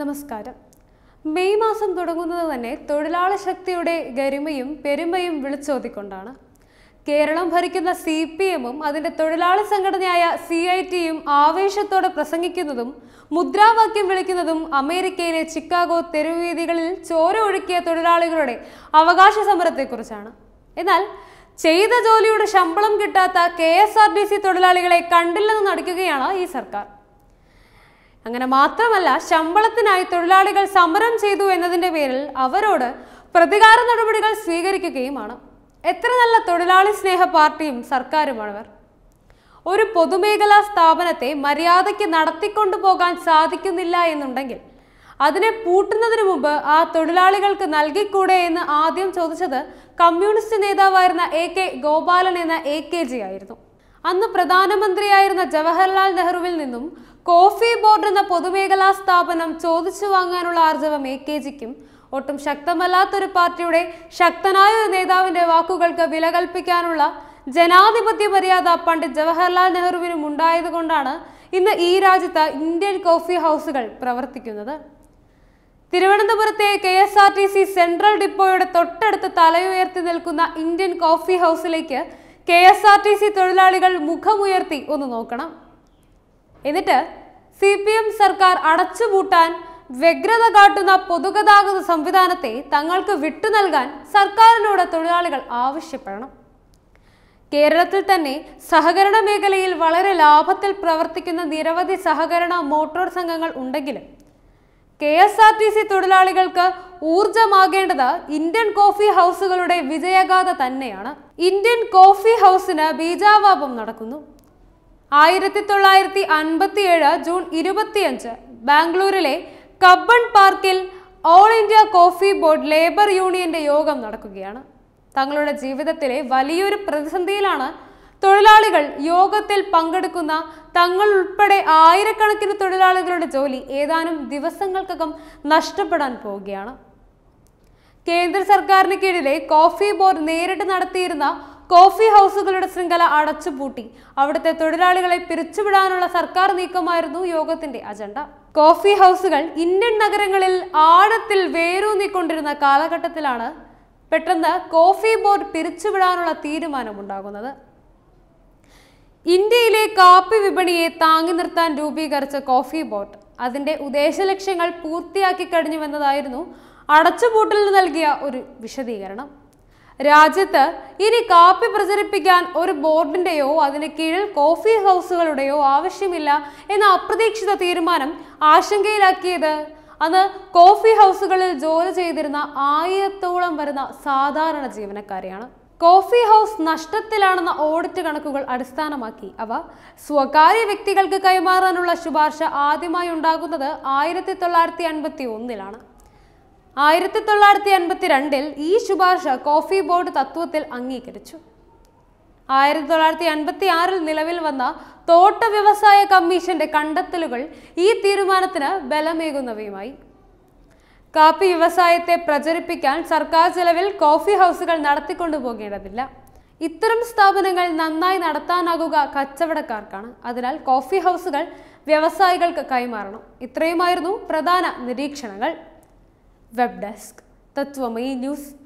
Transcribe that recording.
നമസ്കാരം മെയ് മാസം തുടങ്ങുന്നത് തന്നെ തൊഴിലാളി ശക്തിയുടെ ഗരിമയും പെരുമയും വിളിച്ചോതിക്കൊണ്ടാണ് കേരളം ഭരിക്കുന്ന സി പി എമ്മും അതിൻ്റെ തൊഴിലാളി സംഘടനയായ സി ഐ ടിയും ആവേശത്തോടെ പ്രസംഗിക്കുന്നതും മുദ്രാവാക്യം വിളിക്കുന്നതും അമേരിക്കയിലെ ചിക്കാഗോ തെരുവീതികളിൽ ചോര ഒഴുക്കിയ തൊഴിലാളികളുടെ അവകാശ സമരത്തെക്കുറിച്ചാണ് എന്നാൽ ചെയ്ത ജോലിയുടെ ശമ്പളം കിട്ടാത്ത K S R T C തൊഴിലാളികളെ കണ്ടില്ലെന്ന് നടിക്കുകയാണ് ഈ സർക്കാർ അങ്ങനെ മാത്രമല്ല ശമ്പളത്തിനായി തൊഴിലാളികൾ സമരം ചെയ്തു എന്നതിൻ്റെ പേരിൽ അവരോട് പ്രതികാര നടപടികൾ സ്വീകരിക്കുകയുമാണ് എത്ര നല്ല തൊഴിലാളി സ്നേഹ പാർട്ടിയും അവർ ഒരു പൊതുമേഖലാ സ്ഥാപനത്തെ മര്യാദയ്ക്ക് നടത്തിക്കൊണ്ടു പോകാൻ സാധിക്കുന്നില്ല എന്നുണ്ടെങ്കിൽ അതിനെ പൂട്ടുന്നതിന് മുമ്പ് ആ തൊഴിലാളികൾക്ക് നൽകിക്കൂടെ എന്ന് ആദ്യം ചോദിച്ചത് കമ്മ്യൂണിസ്റ്റ് നേതാവായിരുന്ന എ കെ ഗോപാലൻ എന്ന എ കെ ജി ആയിരുന്നു അന്ന് പ്രധാനമന്ത്രിയായിരുന്ന ജവഹർലാൽ നെഹ്റുവിൽ നിന്നും കോഫി ബോർഡ് എന്ന പൊതുമേഖലാ സ്ഥാപനം ചോദിച്ചു വാങ്ങാനുള്ള ആർജവം എ കെ ജിക്കും ഒട്ടും ശക്തമല്ലാത്തൊരു പാർട്ടിയുടെ ശക്തനായ ഒരു നേതാവിന്റെ വാക്കുകൾക്ക് വില കൽപ്പിക്കാനുള്ള ജനാധിപത്യ മര്യാദ പണ്ഡിറ്റ് ജവഹർലാൽ നെഹ്റുവിനും ഉണ്ടായതുകൊണ്ടാണ് ഇന്ന് ഈ രാജ്യത്ത് ഇന്ത്യൻ കോഫി ഹൗസുകൾ പ്രവർത്തിക്കുന്നത് തിരുവനന്തപുരത്തെ K S R T C central ഡിപ്പോയുടെ തൊട്ടടുത്ത് തലയുയർത്തി നിൽക്കുന്ന ഇന്ത്യൻ കോഫി ഹൗസിലേക്ക് K S R T C തൊഴിലാളികൾ മുഖമുയർത്തി ഒന്ന് നോക്കണം എന്നിട്ട് സി പി എം സർക്കാർ അടച്ചുപൂട്ടാൻ വ്യഗ്രത കാട്ടുന്ന പൊതുഗതാഗത സംവിധാനത്തെ തങ്ങൾക്ക് വിട്ടു നൽകാൻ സർക്കാരിനോട് തൊഴിലാളികൾ ആവശ്യപ്പെടണം കേരളത്തിൽ തന്നെ സഹകരണ മേഖലയിൽ വളരെ ലാഭത്തിൽ പ്രവർത്തിക്കുന്ന നിരവധി സഹകരണ മോട്ടോർ സംഘങ്ങൾ ഉണ്ടെങ്കിലും K S R T C തൊഴിലാളികൾക്ക് ഊർജമാകേണ്ടത് ഇന്ത്യൻ കോഫി ഹൗസുകളുടെ വിജയഗാഥ തന്നെയാണ് ഇന്ത്യൻ കോഫി ഹൗസിന് ബീജാവാപം നടക്കുന്നു ആയിരത്തി തൊള്ളായിരത്തി ഏഴ് ജൂൺ ഇരുപത്തിയഞ്ച് ബാംഗ്ലൂരിലെ കബ്ബൺ പാർക്കിൽ all India coffee board labour യൂണിയന്റെ യോഗം നടക്കുകയാണ് തങ്ങളുടെ ജീവിതത്തിലെ വലിയൊരു പ്രതിസന്ധിയിലാണ് തൊഴിലാളികൾ യോഗത്തിൽ പങ്കെടുക്കുന്ന തങ്ങൾ ഉൾപ്പെടെ ആയിരക്കണക്കിന് തൊഴിലാളികളുടെ ജോലി ഏതാനും ദിവസങ്ങൾക്കകം നഷ്ടപ്പെടാൻ പോവുകയാണ് കേന്ദ്ര സർക്കാരിന് കീഴിലെ കോഫി ബോർഡ് നേരിട്ട് നടത്തിയിരുന്ന കോഫി ഹൗസുകളുടെ ശൃംഖല അടച്ചുപൂട്ടി അവിടുത്തെ തൊഴിലാളികളെ പിരിച്ചുവിടാനുള്ള സർക്കാർ നീക്കമായിരുന്നു യോഗത്തിന്റെ അജണ്ട കോഫി ഹൗസുകൾ ഇന്ത്യൻ നഗരങ്ങളിൽ ആഴത്തിൽ വേരൂന്നിക്കൊണ്ടിരുന്ന കാലഘട്ടത്തിലാണ് പെട്ടെന്ന് കോഫി ബോർഡ് പിരിച്ചുവിടാനുള്ള തീരുമാനമുണ്ടാകുന്നത് ഇന്ത്യയിലെ കാപ്പി വിപണിയെ താങ്ങി നിർത്താൻ രൂപീകരിച്ച കോഫി ബോർഡ് അതിന്റെ ഉദ്ദേശ ലക്ഷ്യങ്ങൾ പൂർത്തിയാക്കി കഴിഞ്ഞുവെന്നതായിരുന്നു അടച്ചുപൂട്ടലിന് നൽകിയ ഒരു വിശദീകരണം രാജ്യത്ത് ഇനി കാപ്പി പ്രചരിപ്പിക്കാൻ ഒരു ബോർഡിന്റെയോ അതിന് കീഴിൽ കോഫി ഹൗസുകളുടെയോ ആവശ്യമില്ല എന്ന അപ്രതീക്ഷിത തീരുമാനം ആശങ്കയിലാക്കിയത് അന്ന് കോഫി ഹൗസുകളിൽ ജോലി ചെയ്തിരുന്ന ആയിരത്തോളം വരുന്ന സാധാരണ ജീവനക്കാരെയാണ് കോഫി ഹൗസ് നഷ്ടത്തിലാണെന്ന ഓഡിറ്റ് കണക്കുകൾ അടിസ്ഥാനമാക്കി അവ സ്വകാര്യ വ്യക്തികൾക്ക് കൈമാറാനുള്ള ശുപാർശ ആദ്യമായി ഉണ്ടാകുന്നത് ആയിരത്തി തൊള്ളായിരത്തി അൻപത്തി ഒന്നിലാണ് ആയിരത്തി തൊള്ളായിരത്തി അൻപത്തി രണ്ടിൽ ഈ ശുപാർശ കോഫി ബോർഡ് തത്വത്തിൽ അംഗീകരിച്ചു ആയിരത്തി തൊള്ളായിരത്തി അൻപത്തി ആറിൽ നിലവിൽ വന്ന തോട്ട വ്യവസായ കമ്മീഷന്റെ കണ്ടെത്തലുകൾ ഈ തീരുമാനത്തിന് ബലമേകുന്നവയുമായി കാപ്പി വ്യവസായത്തെ പ്രചരിപ്പിക്കാൻ സർക്കാർ ചെലവിൽ കോഫി ഹൗസുകൾ നടത്തിക്കൊണ്ടു പോകേണ്ടതില്ല ഇത്തരം സ്ഥാപനങ്ങൾ നന്നായി നടത്താനാകുക കച്ചവടക്കാർക്കാണ് അതിനാൽ കോഫി ഹൗസുകൾ വ്യവസായികൾക്ക് കൈമാറണം ഇത്രയുമായിരുന്നു പ്രധാന നിരീക്ഷണങ്ങൾ വെബ് ഡെസ്ക് തത്വമയി ന്യൂസ്